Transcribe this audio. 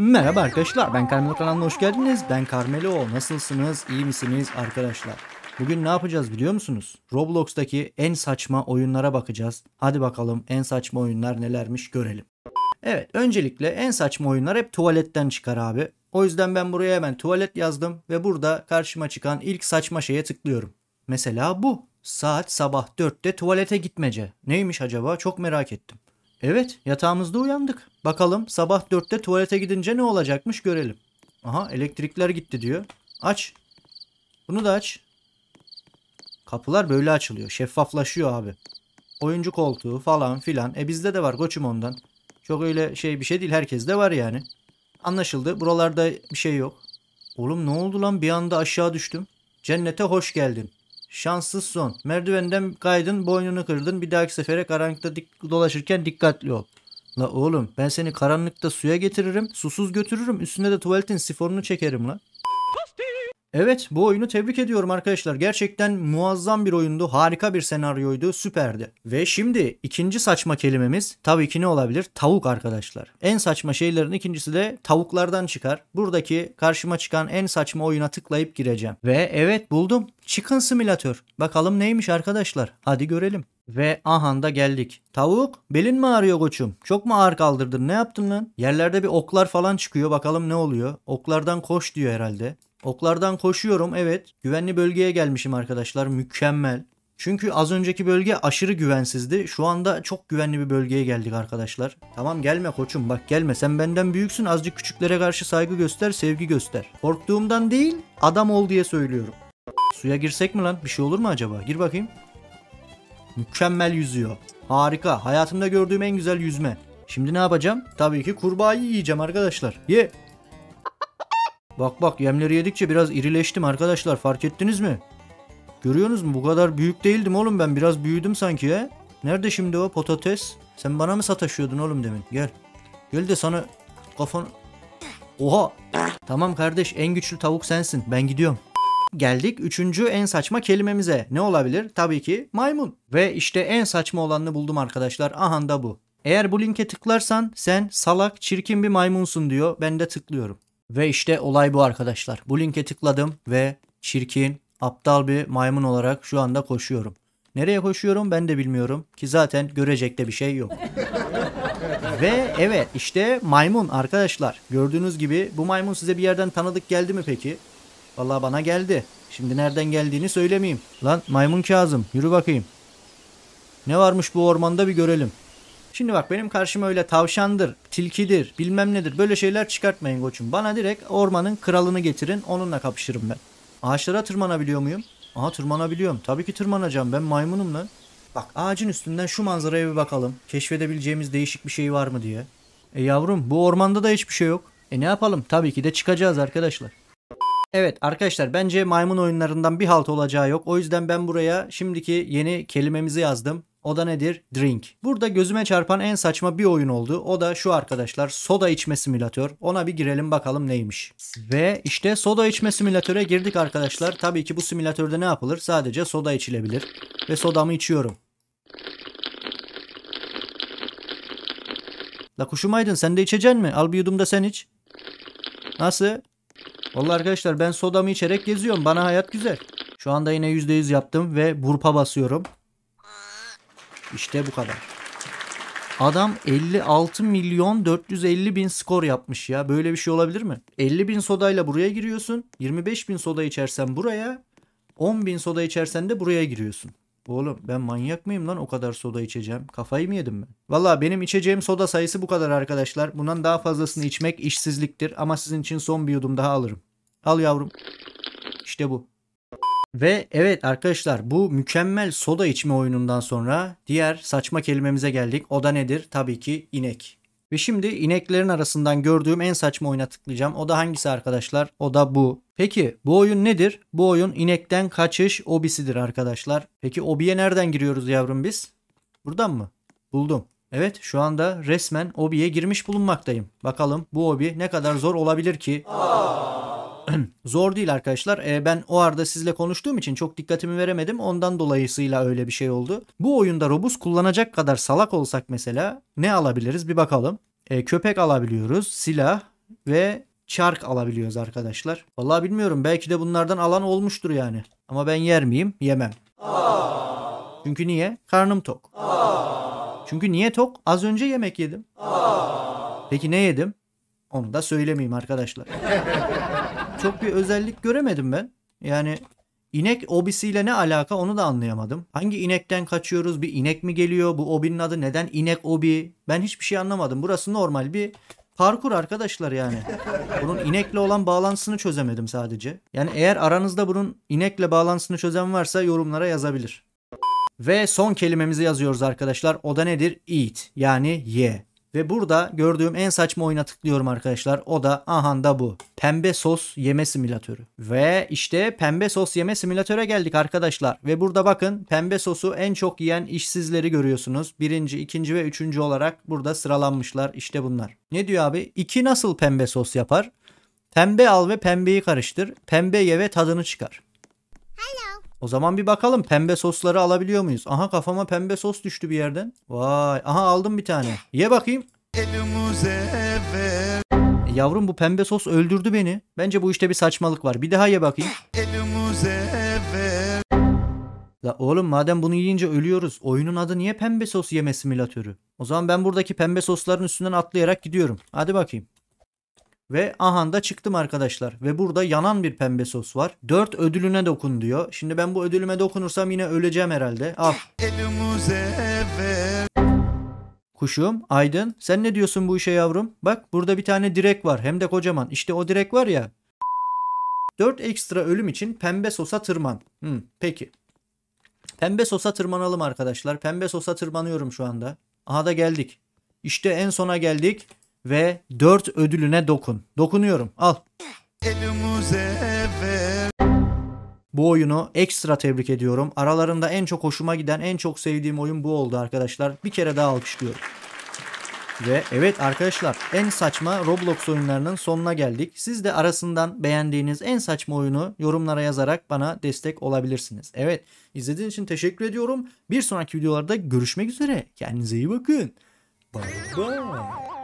Merhaba arkadaşlar ben Carmelo kanalına hoş geldiniz. Ben Carmelo. Nasılsınız? iyi misiniz arkadaşlar? Bugün ne yapacağız biliyor musunuz? Roblox'taki en saçma oyunlara bakacağız. Hadi bakalım en saçma oyunlar nelermiş görelim. Evet öncelikle en saçma oyunlar hep tuvaletten çıkar abi. O yüzden ben buraya hemen tuvalet yazdım ve burada karşıma çıkan ilk saçma şeye tıklıyorum. Mesela bu. Saat sabah 4'te tuvalete gitmece. Neymiş acaba çok merak ettim. Evet yatağımızda uyandık. Bakalım sabah dörtte tuvalete gidince ne olacakmış görelim. Aha elektrikler gitti diyor. Aç. Bunu da aç. Kapılar böyle açılıyor. Şeffaflaşıyor abi. Oyuncu koltuğu falan filan. E bizde de var koçum ondan. Çok öyle şey bir şey değil. Herkeste var yani. Anlaşıldı. Buralarda bir şey yok. Oğlum ne oldu lan? Bir anda aşağı düştüm. Cennete hoş geldin. Şanssız son. Merdivenden kaydın, boynunu kırdın. Bir dahaki sefere karanlıkta dik dolaşırken dikkatli ol. La oğlum ben seni karanlıkta suya getiririm, susuz götürürüm. Üstüne de tuvaletin sifonunu çekerim la. Evet bu oyunu tebrik ediyorum arkadaşlar. Gerçekten muazzam bir oyundu. Harika bir senaryoydu. Süperdi. Ve şimdi ikinci saçma kelimemiz tabii ki ne olabilir? Tavuk arkadaşlar. En saçma şeylerin ikincisi de tavuklardan çıkar. Buradaki karşıma çıkan en saçma oyuna tıklayıp gireceğim. Ve evet buldum. Chicken Simulator. Bakalım neymiş arkadaşlar. Hadi görelim. Ve ahanda geldik. Tavuk belin mi ağrıyor koçum? Çok mu ağır kaldırdın? Ne yaptın lan? Yerlerde bir oklar falan çıkıyor. Bakalım ne oluyor? Oklardan koş diyor herhalde. Oklardan koşuyorum evet. Güvenli bölgeye gelmişim arkadaşlar. Mükemmel. Çünkü az önceki bölge aşırı güvensizdi. Şu anda çok güvenli bir bölgeye geldik arkadaşlar. Tamam gelme koçum bak gelme. Sen benden büyüksün. Azıcık küçüklere karşı saygı göster, sevgi göster. Korktuğumdan değil, adam ol diye söylüyorum. Suya girsek mi lan? Bir şey olur mu acaba? Gir bakayım. Mükemmel yüzüyor. Harika. Hayatımda gördüğüm en güzel yüzme. Şimdi ne yapacağım? Tabii ki kurbağayı yiyeceğim arkadaşlar. Ye. Bak bak yemleri yedikçe biraz irileştim arkadaşlar fark ettiniz mi? Görüyorsunuz mu bu kadar büyük değildim oğlum ben biraz büyüdüm sanki he. Nerede şimdi o patates? Sen bana mı sataşıyordun oğlum demin? Gel. Gel de sana kafan... Oha! Tamam kardeş en güçlü tavuk sensin. Ben gidiyorum. Geldik üçüncü en saçma kelimemize. Ne olabilir? Tabii ki maymun. Ve işte en saçma olanını buldum arkadaşlar. Aha da bu. Eğer bu linke tıklarsan sen salak, çirkin bir maymunsun diyor. Ben de tıklıyorum. Ve işte olay bu arkadaşlar. Bu linke tıkladım ve çirkin, aptal bir maymun olarak şu anda koşuyorum. Nereye koşuyorum ben de bilmiyorum ki zaten görecek de bir şey yok. Ve evet işte maymun arkadaşlar. Gördüğünüz gibi bu maymun size bir yerden tanıdık geldi mi peki? Vallahi bana geldi. Şimdi nereden geldiğini söylemeyeyim. Lan maymun Kazım yürü bakayım. Ne varmış bu ormanda bir görelim. Şimdi bak benim karşıma öyle tavşandır, tilkidir, bilmem nedir böyle şeyler çıkartmayın koçum. Bana direkt ormanın kralını getirin onunla kapışırım ben. Ağaçlara tırmanabiliyor muyum? Aha tırmanabiliyorum. Tabii ki tırmanacağım ben maymunum lan. Bak ağacın üstünden şu manzaraya bir bakalım. Keşfedebileceğimiz değişik bir şey var mı diye. E yavrum bu ormanda da hiçbir şey yok. E ne yapalım? Tabii ki de çıkacağız arkadaşlar. Evet arkadaşlar bence maymun oyunlarından bir halt olacağı yok. O yüzden ben buraya şimdiki yeni kelimemizi yazdım. O da nedir? Drink. Burada gözüme çarpan en saçma bir oyun oldu. O da şu arkadaşlar soda içme simülatör. Ona bir girelim bakalım neymiş. Ve işte soda içme simülatöre girdik arkadaşlar. Tabii ki bu simülatörde ne yapılır? Sadece soda içilebilir. Ve sodamı içiyorum. La kuşum aydın sen de içeceksin mi? Al bir yudum da sen iç. Nasıl? Vallahi arkadaşlar ben sodamı içerek geziyorum. Bana hayat güzel. Şu anda yine %100 yaptım ve burpa basıyorum. İşte bu kadar. Adam 56 milyon 450 bin skor yapmış ya. Böyle bir şey olabilir mi? 50 bin sodayla buraya giriyorsun. 25 bin soda içersen buraya. 10 bin soda içersen de buraya giriyorsun. Oğlum ben manyak mıyım lan o kadar soda içeceğim? Kafayı mı yedim ben? Valla benim içeceğim soda sayısı bu kadar arkadaşlar. Bundan daha fazlasını içmek işsizliktir. Ama sizin için son bir yudum daha alırım. Al yavrum. İşte bu. Ve evet arkadaşlar bu mükemmel soda içme oyunundan sonra diğer saçma kelimemize geldik. O da nedir? Tabii ki inek. Ve şimdi ineklerin arasından gördüğüm en saçma oyuna tıklayacağım. O da hangisi arkadaşlar? O da bu. Peki bu oyun nedir? Bu oyun inekten kaçış obisidir arkadaşlar. Peki obiye nereden giriyoruz yavrum biz? Buradan mı? Buldum. Evet şu anda resmen obiye girmiş bulunmaktayım. Bakalım bu obi ne kadar zor olabilir ki? Aa. zor değil arkadaşlar. E, ben o arada sizle konuştuğum için çok dikkatimi veremedim. Ondan dolayısıyla öyle bir şey oldu. Bu oyunda Robus kullanacak kadar salak olsak mesela ne alabiliriz bir bakalım. E, köpek alabiliyoruz, silah ve çark alabiliyoruz arkadaşlar. Vallahi bilmiyorum belki de bunlardan alan olmuştur yani. Ama ben yer miyim? Yemem. Çünkü niye? Karnım tok. Çünkü niye tok? Az önce yemek yedim. Peki ne yedim? Onu da söylemeyeyim arkadaşlar. çok bir özellik göremedim ben. Yani inek obisiyle ne alaka onu da anlayamadım. Hangi inekten kaçıyoruz? Bir inek mi geliyor? Bu obinin adı neden inek obi? Ben hiçbir şey anlamadım. Burası normal bir Parkur arkadaşlar yani. Bunun inekle olan bağlantısını çözemedim sadece. Yani eğer aranızda bunun inekle bağlantısını çözen varsa yorumlara yazabilir. Ve son kelimemizi yazıyoruz arkadaşlar. O da nedir? Eat yani ye. Ve burada gördüğüm en saçma oyuna tıklıyorum arkadaşlar. O da ahanda bu. Pembe sos yeme simülatörü. Ve işte pembe sos yeme simülatöre geldik arkadaşlar. Ve burada bakın pembe sosu en çok yiyen işsizleri görüyorsunuz. Birinci, ikinci ve üçüncü olarak burada sıralanmışlar. İşte bunlar. Ne diyor abi? İki nasıl pembe sos yapar? Pembe al ve pembeyi karıştır. Pembe ye ve tadını çıkar. Hello. O zaman bir bakalım pembe sosları alabiliyor muyuz? Aha kafama pembe sos düştü bir yerden. Vay aha aldım bir tane. Ye bakayım. E, yavrum bu pembe sos öldürdü beni. Bence bu işte bir saçmalık var. Bir daha ye bakayım. La oğlum madem bunu yiyince ölüyoruz. Oyunun adı niye pembe sos yeme simülatörü? O zaman ben buradaki pembe sosların üstünden atlayarak gidiyorum. Hadi bakayım. Ve aha da çıktım arkadaşlar. Ve burada yanan bir pembe sos var. 4 ödülüne dokun diyor. Şimdi ben bu ödülüme dokunursam yine öleceğim herhalde. Al. Ah. Kuşum, Aydın, sen ne diyorsun bu işe yavrum? Bak burada bir tane direk var hem de kocaman. İşte o direk var ya. 4 ekstra ölüm için pembe sosa tırman. Hmm, peki. Pembe sosa tırmanalım arkadaşlar. Pembe sosa tırmanıyorum şu anda. Aha da geldik. İşte en sona geldik ve 4 ödülüne dokun. Dokunuyorum. Al. Bu oyunu ekstra tebrik ediyorum. Aralarında en çok hoşuma giden, en çok sevdiğim oyun bu oldu arkadaşlar. Bir kere daha alkışlıyorum. Ve evet arkadaşlar en saçma Roblox oyunlarının sonuna geldik. Siz de arasından beğendiğiniz en saçma oyunu yorumlara yazarak bana destek olabilirsiniz. Evet izlediğiniz için teşekkür ediyorum. Bir sonraki videolarda görüşmek üzere. Kendinize iyi bakın. Bye bye.